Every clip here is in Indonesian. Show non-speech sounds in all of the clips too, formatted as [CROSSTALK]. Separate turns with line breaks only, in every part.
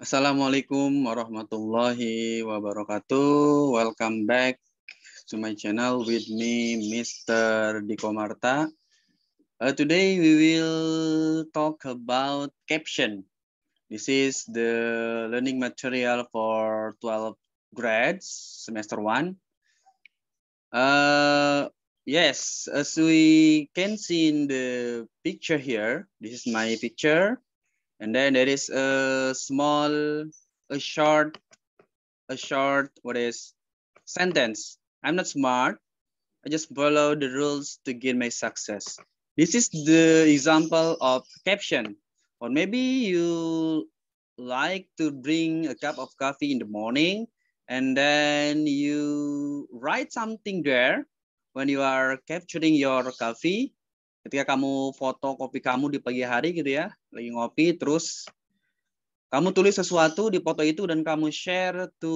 Assalamualaikum warahmatullahi wabarakatuh. Welcome back to my channel with me, Mr. Diko Marta. Uh, today we will talk about caption. This is the learning material for 12 grades, semester one. Uh, yes, as we can see in the picture here, this is my picture. And then there is a small, a short, a short, what is sentence. I'm not smart. I just follow the rules to gain my success. This is the example of caption. Or maybe you like to bring a cup of coffee in the morning and then you write something there when you are capturing your coffee ketika kamu foto kopi kamu di pagi hari gitu ya lagi ngopi terus kamu tulis sesuatu di foto itu dan kamu share to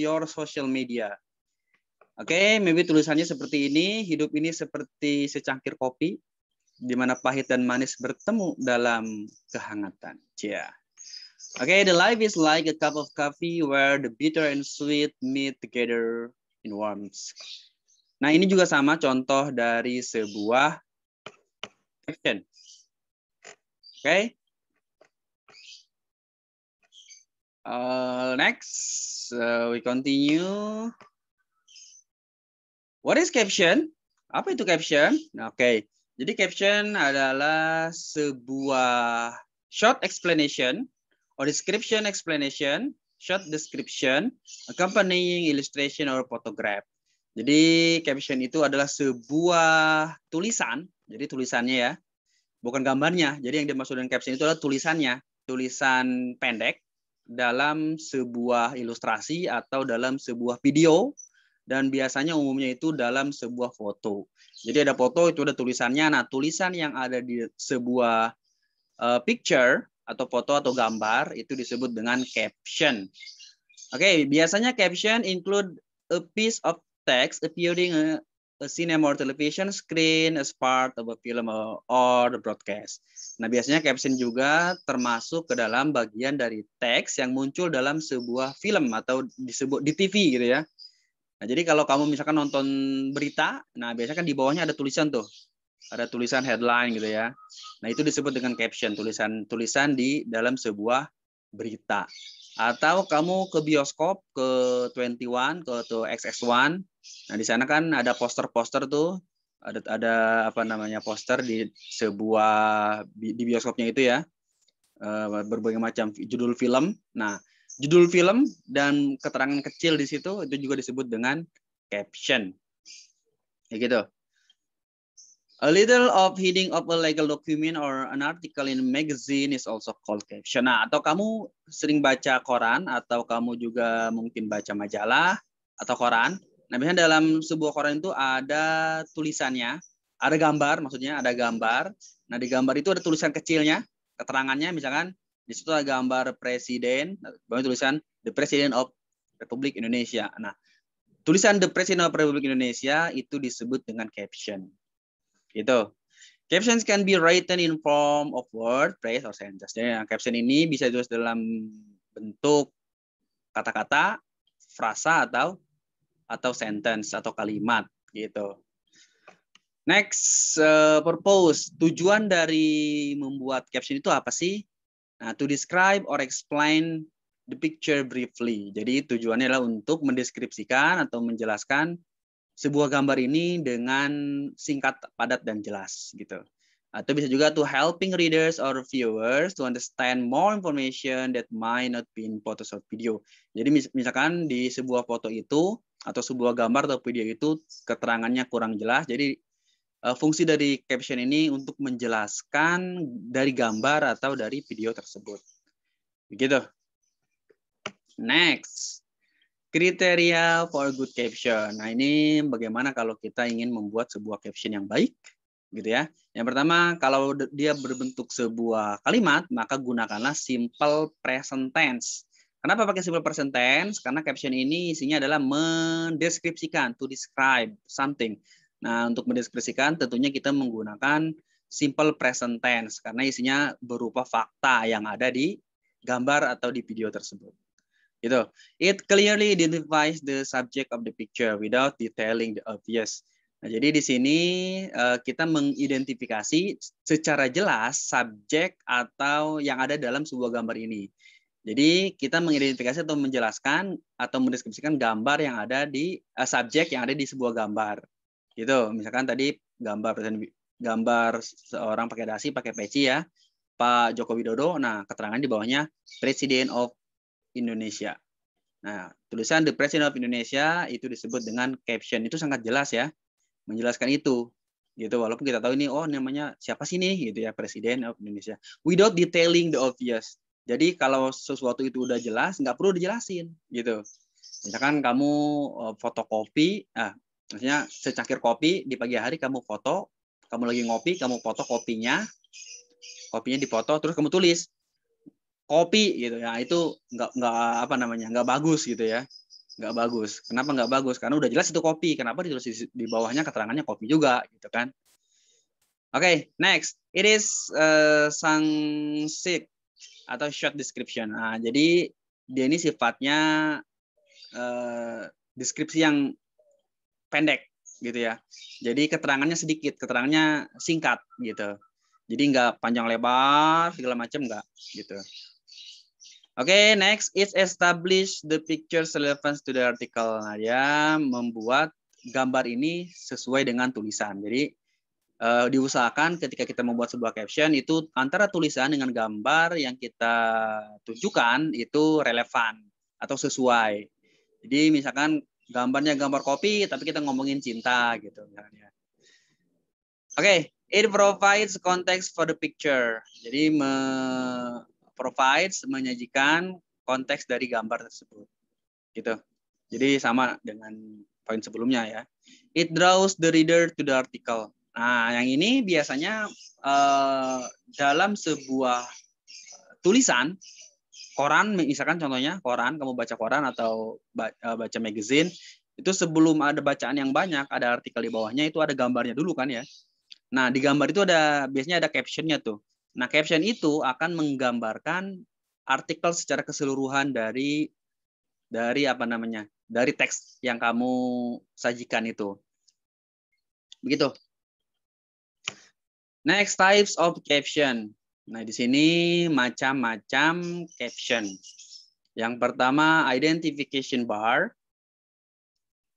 your social media Oke, okay, maybe tulisannya seperti ini. Hidup ini seperti secangkir kopi, di mana pahit dan manis bertemu dalam kehangatan. Yeah. Oke, okay, the life is like a cup of coffee where the bitter and sweet meet together in warmth. Nah, ini juga sama contoh dari sebuah action. Okay. Uh, next, uh, we continue. What is caption? Apa itu caption? Oke, okay. jadi caption adalah sebuah short explanation or description explanation, short description, accompanying illustration or photograph. Jadi caption itu adalah sebuah tulisan jadi tulisannya ya, bukan gambarnya. Jadi yang dimaksud dengan caption itu adalah tulisannya, tulisan pendek dalam sebuah ilustrasi atau dalam sebuah video dan biasanya umumnya itu dalam sebuah foto. Jadi ada foto itu ada tulisannya. Nah, tulisan yang ada di sebuah uh, picture atau foto atau gambar itu disebut dengan caption. Oke, okay, biasanya caption include a piece of text appearing eh, a cinema or television screen as part of a film or the broadcast. Nah, biasanya caption juga termasuk ke dalam bagian dari teks yang muncul dalam sebuah film atau disebut di TV gitu ya. Nah, jadi kalau kamu misalkan nonton berita, nah biasanya kan di bawahnya ada tulisan tuh. Ada tulisan headline gitu ya. Nah, itu disebut dengan caption, tulisan tulisan di dalam sebuah berita. Atau kamu ke bioskop, ke 21, ke, ke XX1, Nah, di sana kan ada poster-poster tuh, ada ada apa namanya poster di sebuah di bioskopnya itu ya. Eh, berbagai macam judul film. Nah, judul film dan keterangan kecil di situ itu juga disebut dengan caption. Ya gitu. A little of heading of a legal document or an article in magazine is also called caption. Nah, atau kamu sering baca koran atau kamu juga mungkin baca majalah atau koran. Nah, biasanya dalam sebuah koran itu ada tulisannya, ada gambar, maksudnya ada gambar. Nah, di gambar itu ada tulisan kecilnya, keterangannya misalkan di situ ada gambar presiden, bawahnya tulisan The President of Republik Indonesia. Nah, tulisan The President of Republik Indonesia itu disebut dengan caption. Gitu. Captions can be written in form of word, phrase, or sentence. Jadi, nah, caption ini bisa ditulis dalam bentuk kata-kata, frasa, atau atau sentence atau kalimat gitu. Next, uh, eh, purpose. Tujuan dari membuat caption itu apa sih? Nah, to describe or explain the picture briefly. Jadi tujuannya adalah untuk mendeskripsikan atau menjelaskan sebuah gambar ini dengan singkat, padat, dan jelas gitu. Atau bisa juga to helping readers or viewers to understand more information that might not be in photos or video. Jadi misalkan di sebuah foto itu atau sebuah gambar atau video itu keterangannya kurang jelas. Jadi eh, fungsi dari caption ini untuk menjelaskan dari gambar atau dari video tersebut. Begitu. Next, kriteria for good caption. Nah, ini bagaimana kalau kita ingin membuat sebuah caption yang baik, gitu ya. Yang pertama, kalau dia berbentuk sebuah kalimat, maka gunakanlah simple present tense. Kenapa pakai simple present tense? Karena caption ini isinya adalah mendeskripsikan, to describe something. Nah, untuk mendeskripsikan tentunya kita menggunakan simple present tense karena isinya berupa fakta yang ada di gambar atau di video tersebut. Gitu. It clearly identifies the subject of the picture without detailing the obvious. Nah, jadi di sini eh, kita mengidentifikasi secara jelas subjek atau yang ada dalam sebuah gambar ini. Jadi kita mengidentifikasi atau menjelaskan atau mendeskripsikan gambar yang ada di uh, subjek yang ada di sebuah gambar. Gitu. Misalkan tadi gambar gambar seorang pakai dasi pakai peci ya. Pak Joko Widodo. Nah, keterangan di bawahnya President of Indonesia. Nah, tulisan The President of Indonesia itu disebut dengan caption. Itu sangat jelas ya, menjelaskan itu. Gitu, walaupun kita tahu ini, oh namanya siapa sih nih? Gitu ya, President of Indonesia. Without detailing the obvious. Jadi kalau sesuatu itu udah jelas, nggak perlu dijelasin gitu. Misalkan kamu eh, fotokopi, ah, maksudnya secangkir kopi di pagi hari kamu foto, kamu lagi ngopi, kamu foto kopinya, kopinya dipoto, terus kamu tulis kopi gitu ya. Itu nggak nggak apa namanya nggak bagus gitu ya, nggak bagus. Kenapa nggak bagus? Karena udah jelas itu kopi. Kenapa ditulis di, bawahnya keterangannya kopi juga gitu kan? Oke, okay, next. It is uh, Sang Sik atau short description. Nah, jadi dia ini sifatnya uh, deskripsi yang pendek gitu ya. Jadi keterangannya sedikit, keterangannya singkat gitu. Jadi nggak panjang lebar segala macam nggak gitu. Oke, okay, next is establish the picture relevance to the article. Nah, dia membuat gambar ini sesuai dengan tulisan. Jadi uh, diusahakan ketika kita membuat sebuah caption itu antara tulisan dengan gambar yang kita tunjukkan itu relevan atau sesuai. Jadi misalkan gambarnya gambar kopi tapi kita ngomongin cinta gitu misalnya. Oke, okay. it provides context for the picture. Jadi me provides menyajikan konteks dari gambar tersebut. Gitu. Jadi sama dengan poin sebelumnya ya. It draws the reader to the article. Nah, yang ini biasanya uh, dalam sebuah tulisan koran, misalkan contohnya koran, kamu baca koran atau eh, baca magazine, itu sebelum ada bacaan yang banyak, ada artikel di bawahnya itu ada gambarnya dulu kan ya. Nah, di gambar itu ada biasanya ada captionnya tuh. Nah, caption itu akan menggambarkan artikel secara keseluruhan dari dari apa namanya? dari teks yang kamu sajikan itu. Begitu. Next types of caption. Nah, di sini macam-macam caption. Yang pertama identification bar.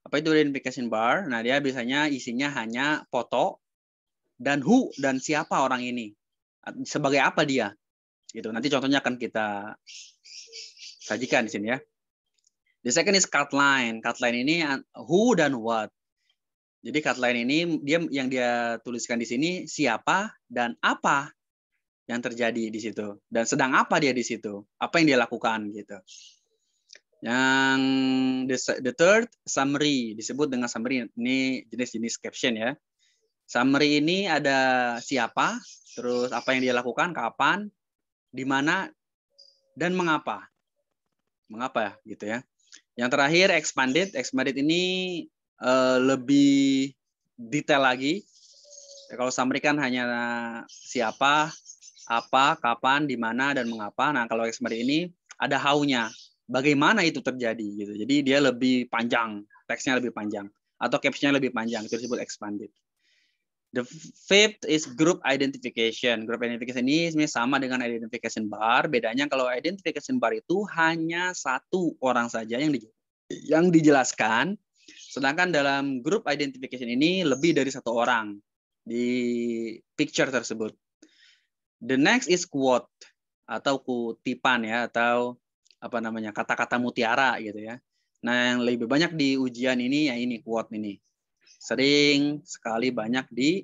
Apa itu identification bar? Nah, dia biasanya isinya hanya foto dan who dan siapa orang ini. Sebagai apa dia? Gitu. Nanti contohnya akan kita sajikan di sini ya. The second is cut line. Cut line ini who dan what. Jadi cutline ini dia yang dia tuliskan di sini siapa dan apa yang terjadi di situ dan sedang apa dia di situ, apa yang dia lakukan gitu. Yang the, the third summary disebut dengan summary ini jenis-jenis caption ya. Summary ini ada siapa, terus apa yang dia lakukan, kapan, di mana dan mengapa. Mengapa gitu ya. Yang terakhir expanded, expanded ini Eh, lebih detail lagi. Ya, kalau summary kan hanya siapa, apa, kapan, di mana, dan mengapa. Nah, kalau summary ini ada how-nya. Bagaimana itu terjadi gitu. Jadi dia lebih panjang, teksnya lebih panjang atau captionnya lebih panjang, itu disebut expanded. The fifth is group identification. Group identification ini sama dengan identification bar. Bedanya kalau identification bar itu hanya satu orang saja yang dijelaskan. Sedangkan dalam grup identification ini lebih dari satu orang di picture tersebut. The next is quote atau kutipan ya atau apa namanya kata-kata mutiara gitu ya. Nah yang lebih banyak di ujian ini ya ini quote ini. Sering sekali banyak di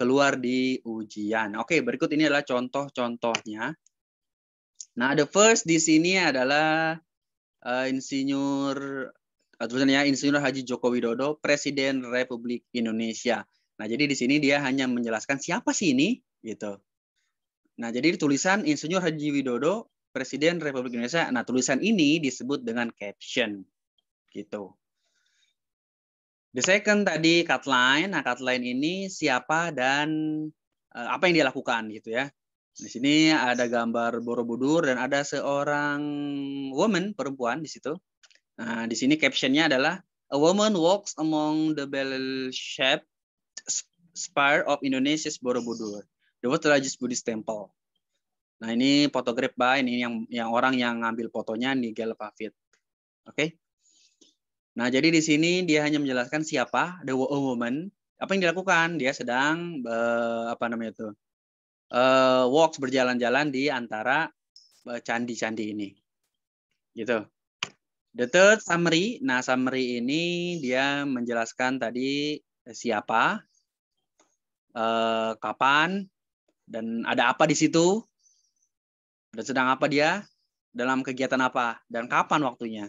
keluar di ujian. Oke berikut ini adalah contoh-contohnya. Nah the first di sini adalah uh, insinyur tulisannya Insinyur Haji Joko Widodo, Presiden Republik Indonesia. Nah, jadi di sini dia hanya menjelaskan siapa sih ini gitu. Nah, jadi tulisan Insinyur Haji Widodo, Presiden Republik Indonesia. Nah, tulisan ini disebut dengan caption. Gitu. The second tadi cutline. Nah, cutline ini siapa dan uh, apa yang dia lakukan gitu ya. Di sini ada gambar Borobudur dan ada seorang woman perempuan di situ. Nah, di sini captionnya adalah A woman walks among the bell-shaped spire of Indonesia's Borobudur, the world's largest Buddhist temple. Nah, ini photograph by ini yang yang orang yang ngambil fotonya Nigel Pavit. Oke. Okay? Nah, jadi di sini dia hanya menjelaskan siapa the woman, apa yang dilakukan? Dia sedang uh, apa namanya itu? Uh, walks berjalan-jalan di antara eh, candi-candi ini. Gitu. The third summary. Nah, summary ini dia menjelaskan tadi siapa, eh, kapan, dan ada apa di situ, dan sedang apa dia, dalam kegiatan apa, dan kapan waktunya.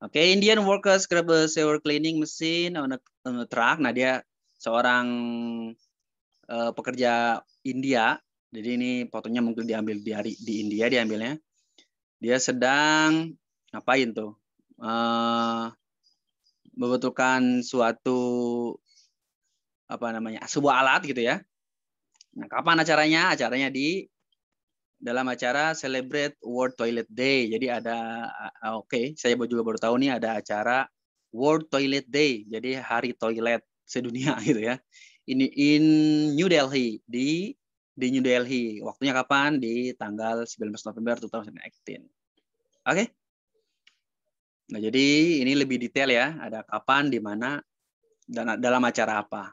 Oke, okay, Indian worker scrubber sewer cleaning machine on a, on a truck. Nah, dia seorang eh, pekerja India. Jadi ini fotonya mungkin diambil di, di India diambilnya. Dia sedang ngapain tuh? Uh, membutuhkan suatu apa namanya sebuah alat gitu ya. Nah, kapan acaranya? Acaranya di dalam acara Celebrate World Toilet Day. Jadi ada eh, oke, okay, saya juga baru tahu nih ada acara World Toilet Day. Jadi hari toilet sedunia [LAUGHS] gitu ya. Ini in New Delhi di di New Delhi. Waktunya kapan? Di tanggal 19 November 2018. Oke. Okay? Nah, jadi ini lebih detail ya, ada kapan, di mana, dan dalam acara apa.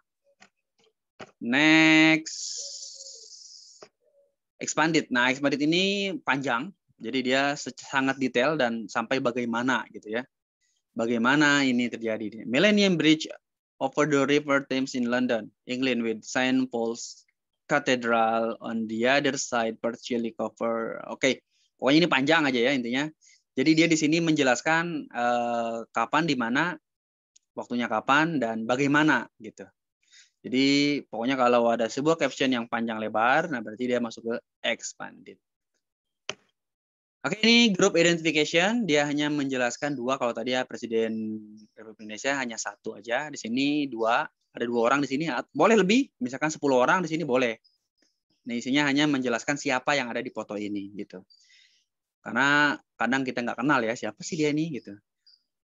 Next, expanded. Nah, expanded ini panjang, jadi dia sangat detail dan sampai bagaimana gitu ya. Bagaimana ini terjadi. Millennium Bridge over the River Thames in London, England with St. Paul's Cathedral on the other side partially covered. Oke, okay. pokoknya ini panjang aja ya intinya. Jadi dia di sini menjelaskan eh, kapan, di mana, waktunya kapan, dan bagaimana gitu. Jadi pokoknya kalau ada sebuah caption yang panjang lebar, nah berarti dia masuk ke expanded. Oke, ini group identification dia hanya menjelaskan dua. Kalau tadi ya Presiden Republik Indonesia hanya satu aja. Di sini dua, ada dua orang di sini. Ah, boleh lebih, misalkan 10 orang di sini boleh. Nah, isinya hanya menjelaskan siapa yang ada di foto ini gitu. Karena kadang kita nggak kenal ya siapa sih dia ini gitu.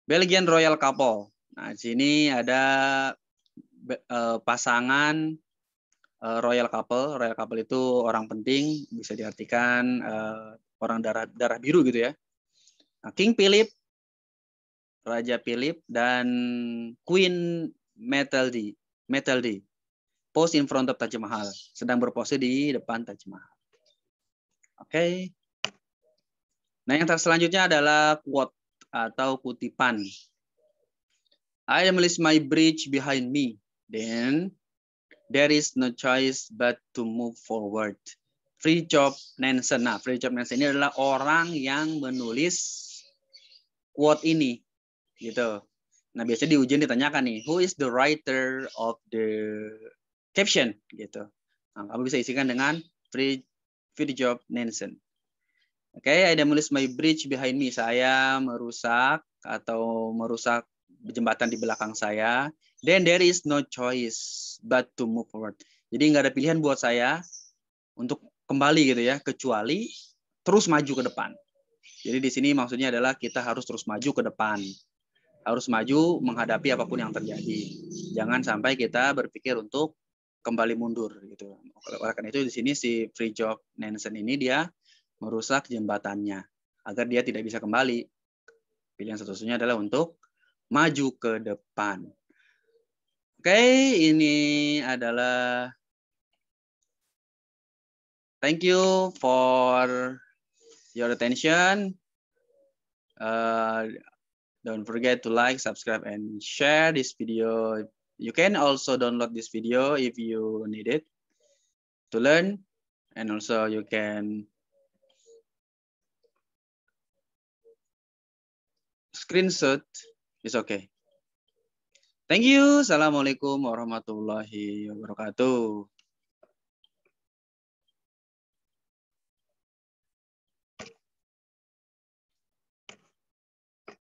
Belgian Royal Couple. Nah, di sini ada eh, pasangan eh, Royal Couple. Royal Couple itu orang penting, bisa diartikan eh, orang darah darah biru gitu ya. Nah, King Philip, Raja Philip dan Queen Metaldi. Metaldi, pose in front of Taj Mahal, sedang berpose di depan Taj Mahal. Oke, okay. Nah, yang selanjutnya adalah quote atau kutipan. I am my bridge behind me. Then there is no choice but to move forward. Free Job Nansen. Nah, Free Job Nansen ini adalah orang yang menulis quote ini. Gitu. Nah, biasanya di ujian ditanyakan nih, who is the writer of the caption? Gitu. Nah, kamu bisa isikan dengan Free, free Job Nansen. Oke, okay, ada my bridge behind me. Saya merusak atau merusak jembatan di belakang saya. Then there is no choice but to move forward. Jadi nggak ada pilihan buat saya untuk kembali gitu ya, kecuali terus maju ke depan. Jadi di sini maksudnya adalah kita harus terus maju ke depan. Harus maju menghadapi apapun yang terjadi. Jangan sampai kita berpikir untuk kembali mundur gitu. Oleh karena itu di sini si free job Nansen ini dia merusak jembatannya agar dia tidak bisa kembali. Pilihan satu-satunya adalah untuk maju ke depan. Oke, ini adalah thank you for your attention. Uh, don't forget to like, subscribe, and share this video. You can also download this video if you need it to learn. And also you can screenshot, is okay. Thank you. Assalamualaikum warahmatullahi wabarakatuh.